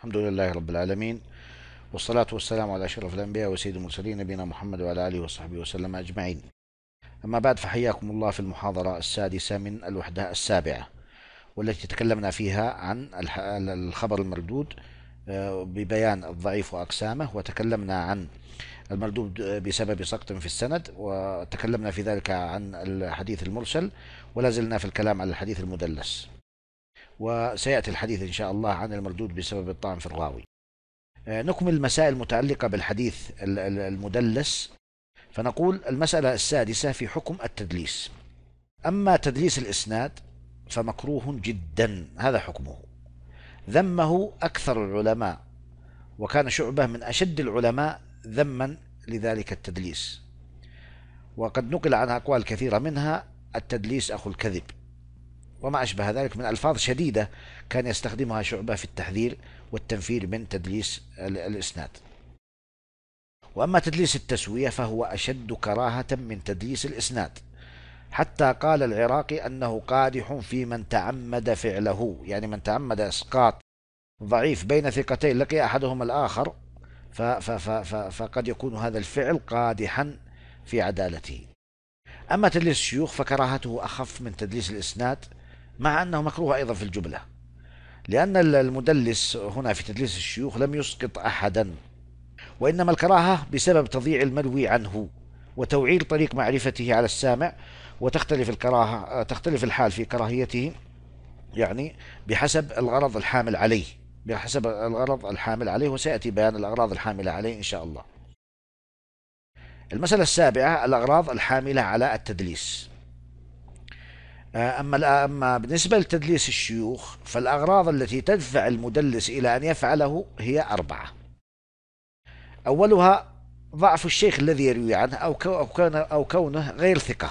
الحمد لله رب العالمين والصلاة والسلام على أشرف الأنبياء وسيد المرسلين نبينا محمد وعلى آله وصحبه وسلم أجمعين أما بعد فحياكم الله في المحاضرة السادسة من الوحدة السابعة والتي تكلمنا فيها عن الخبر المردود آه، ببيان الضعيف وأقسامه وتكلمنا عن المردود بسبب سقط في السند وتكلمنا في ذلك عن الحديث المرسل ولازلنا في الكلام على الحديث المدلس وسيأتي الحديث إن شاء الله عن المردود بسبب الطعن في الراوي آه، نكمل المسائل المتعلقة بالحديث المدلس فنقول المسألة السادسة في حكم التدليس أما تدليس الإسناد فمكروه جدا هذا حكمه ذمه أكثر العلماء وكان شعبة من أشد العلماء ذما لذلك التدليس وقد نقل عن أقوال كثيرة منها التدليس أخو الكذب وما أشبه ذلك من ألفاظ شديدة كان يستخدمها شعبة في التحذير والتنفير من تدليس الإسناد وأما تدليس التسوية فهو أشد كراهة من تدليس الإسناد حتى قال العراقي أنه قادح في من تعمد فعله يعني من تعمد إسقاط ضعيف بين ثقتين لقي أحدهما الآخر فقد يكون هذا الفعل قادحا في عدالته أما تدليس الشيوخ فكراهته أخف من تدليس الإسناد مع أنه مكروه أيضا في الجملة لأن المدلس هنا في تدليس الشيوخ لم يسقط أحدا وإنما الكراهة بسبب تضييع المروي عنه وتوعيل طريق معرفته على السامع وتختلف الكراهة تختلف الحال في كراهيته يعني بحسب الغرض الحامل عليه بحسب الغرض الحامل عليه وسيأتي بيان الأغراض الحاملة عليه إن شاء الله المسألة السابعة الأغراض الحاملة على التدليس آه، أما أما بالنسبة لتدليس الشيوخ فالأغراض التي تدفع المدلس إلى أن يفعله هي أربعة أولها ضعف الشيخ الذي يروي عنه أو كونه أو كونه غير ثقة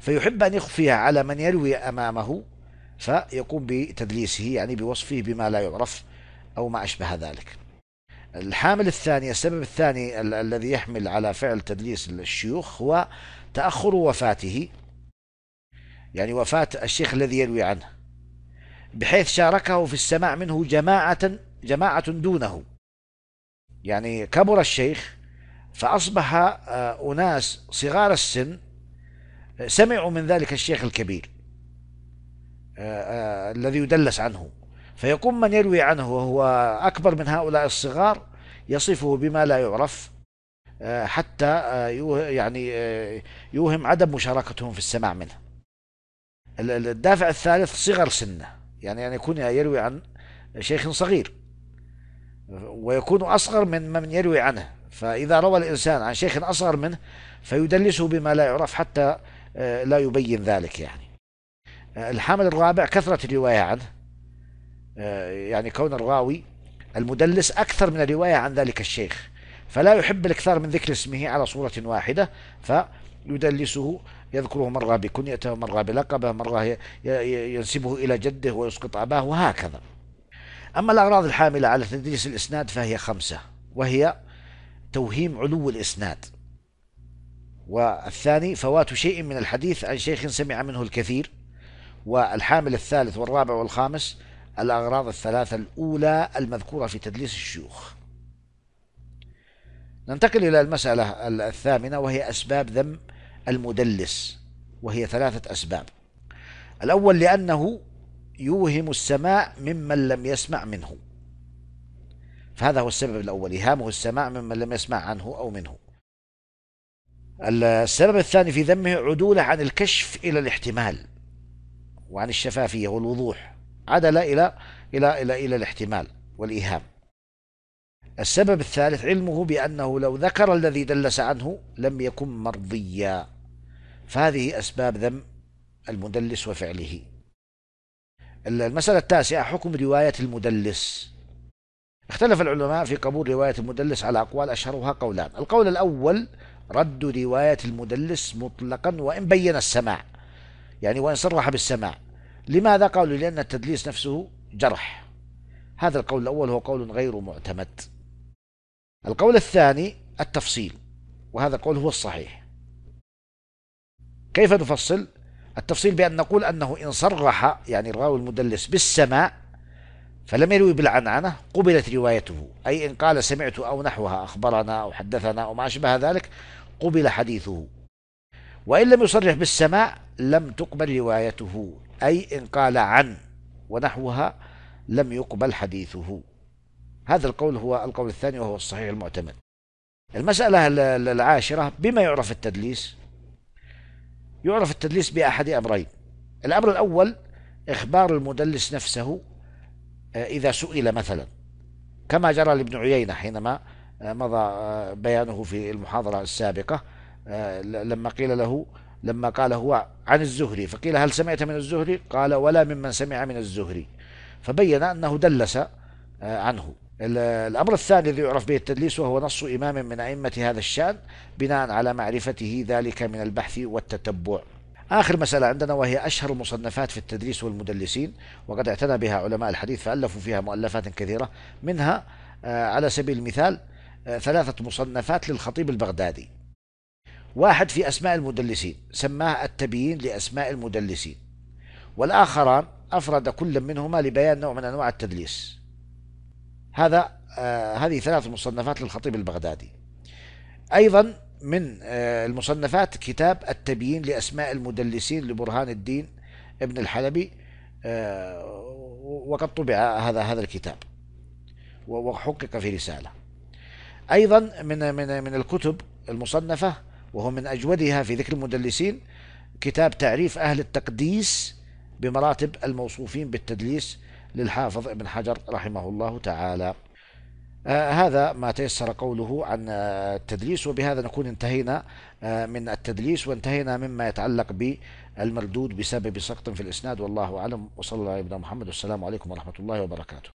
فيحب أن يخفيها على من يروي أمامه فيقوم بتدليسه يعني بوصفه بما لا يعرف أو ما أشبه ذلك الحامل الثاني السبب الثاني الذي يحمل على فعل تدليس الشيوخ هو تأخر وفاته يعني وفاة الشيخ الذي يروي عنه بحيث شاركه في السماع منه جماعة جماعة دونه يعني كبر الشيخ فأصبح آه، أناس صغار السن سمعوا من ذلك الشيخ الكبير آه، آه، الذي يدلس عنه فيقوم من يروي عنه وهو أكبر من هؤلاء الصغار يصفه بما لا يعرف حتى يعني يوهم عدم مشاركتهم في السماع منه الدافع الثالث صغر سنه يعني أن يعني يكون يروي عن شيخ صغير ويكون أصغر من من يروي عنه فإذا روى الإنسان عن شيخ أصغر منه فيدلسه بما لا يعرف حتى آه، لا يبين ذلك يعني آه، الحامل الرابع كثرة الرواية عنه آه، يعني كون الراوي المدلس أكثر من الرواية عن ذلك الشيخ فلا يحب الإكثار من ذكر اسمه على صورة واحدة فيدلسه يذكره مرة بكنيته مرة بلقبه مرة ينسبه إلى جده ويسقط أباه وهكذا أما الأغراض الحاملة على تدريس الإسناد فهي خمسة وهي توهيم علو الإسناد والثاني فوات شيء من الحديث عن شيخ سمع منه الكثير والحامل الثالث والرابع والخامس الأغراض الثلاثة الأولى المذكورة في تدليس الشيوخ ننتقل إلى المسألة الثامنة وهي أسباب ذم المدلس وهي ثلاثة أسباب الأول لأنه يوهم السماع ممن لم يسمع منه فهذا هو السبب الأول إيهامه السماع ممن لم يسمع عنه أو منه السبب الثاني في ذمه عدوله عن الكشف إلى الاحتمال وعن الشفافية والوضوح عدل إلى إلى إلى إلى الاحتمال والإيهام السبب الثالث علمه بأنه لو ذكر الذي دلس عنه لم يكن مرضيا فهذه أسباب ذم المدلس وفعله المسألة التاسعة حكم رواية المدلس اختلف العلماء في قبول رواية المدلس على أقوال أشهرها قولان القول الأول رد رواية المدلس مطلقا وإن بين السماع يعني وإن صرح بالسماع لماذا قالوا لأن التدليس نفسه جرح هذا القول الأول هو قول غير معتمد القول الثاني التفصيل وهذا القول هو الصحيح كيف نفصل التفصيل بأن نقول أنه إن صرح يعني الراوي المدلس بالسماء فلم يروي بالعنعنة قبلت روايته أي إن قال سمعت أو نحوها أخبرنا أو حدثنا أو ما أشبه ذلك قبل حديثه وإن لم يصرح بالسماء لم تقبل روايته أي إن قال عن ونحوها لم يقبل حديثه هذا القول هو القول الثاني وهو الصحيح المعتمد المسألة العاشرة بما يعرف التدليس يعرف التدليس بأحد أمرين الأمر الأول إخبار المدلس نفسه آه، إذا سئل مثلا كما جرى لابن عيينة حينما آه، مضى آه، بيانه في المحاضرة السابقة لما قيل له لما قال هو عن الزهري فقيل هل سمعت من الزهري قال ولا ممن سمع من الزهري فبين أنه دلس عنه الأمر الثاني الذي يعرف به التدليس وهو نص إمام من أئمة هذا الشأن بناء على معرفته ذلك من البحث والتتبع آخر مسألة عندنا وهي أشهر المصنفات في التدليس والمدلسين وقد اعتنى بها علماء الحديث فألفوا فيها مؤلفات كثيرة منها آه، على سبيل المثال آه، ثلاثة مصنفات للخطيب البغدادي واحد في أسماء المدلسين سماه التبيين لأسماء المدلسين والآخران أفرد كل منهما لبيان نوع من أنواع التدليس هذا آه، هذه ثلاث مصنفات للخطيب البغدادي أيضا من آه، المصنفات كتاب التبيين لأسماء المدلسين لبرهان الدين ابن الحلبي آه، وقد طبع هذا هذا الكتاب وحقق في رسالة أيضا من من من الكتب المصنفة وهو من أجودها في ذكر المدلسين كتاب تعريف أهل التقديس بمراتب الموصوفين بالتدليس للحافظ ابن حجر رحمه الله تعالى آه هذا ما تيسر قوله عن آه التدليس وبهذا نكون انتهينا آه من التدليس وانتهينا مما يتعلق بالمردود بسبب سقط في الإسناد والله أعلم وصلى الله على محمد والسلام عليكم ورحمة الله وبركاته